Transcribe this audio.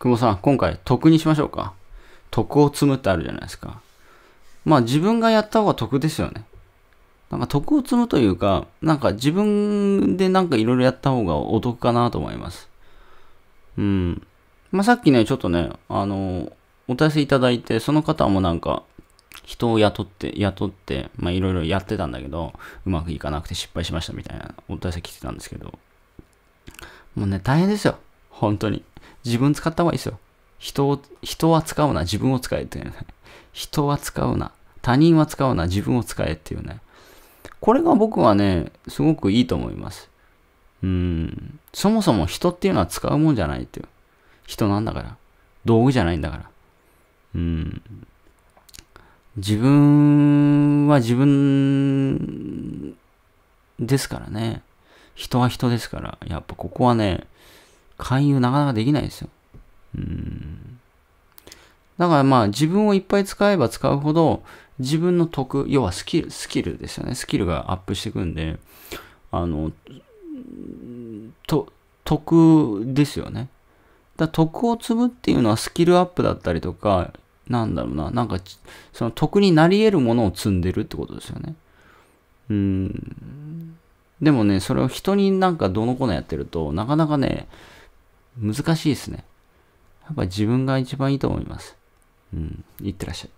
久保さん、今回、得にしましょうか。得を積むってあるじゃないですか。まあ自分がやった方が得ですよね。なんか得を積むというか、なんか自分でなんかいろいろやった方がお得かなと思います。うん。まあさっきね、ちょっとね、あの、お伝いせいただいて、その方もなんか、人を雇って、雇って、まあいろいろやってたんだけど、うまくいかなくて失敗しましたみたいなお問い合わせ来てたんですけど、もうね、大変ですよ。本当に。自分使った方がいいですよ。人を、人は使うな、自分を使えっていうね。人は使うな、他人は使うな、自分を使えっていうね。これが僕はね、すごくいいと思います。うん。そもそも人っていうのは使うもんじゃないっていう。人なんだから。道具じゃないんだから。うん。自分は自分ですからね。人は人ですから。やっぱここはね、勧誘なかなかできないですよ。うん。だからまあ自分をいっぱい使えば使うほど自分の得、要はスキル、スキルですよね。スキルがアップしていくんで、あの、と、得ですよね。だ得を積むっていうのはスキルアップだったりとか、なんだろうな、なんか、その得になり得るものを積んでるってことですよね。うん。でもね、それを人になんかどのこのやってると、なかなかね、難しいですね。やっぱ自分が一番いいと思います。うん、いってらっしゃい。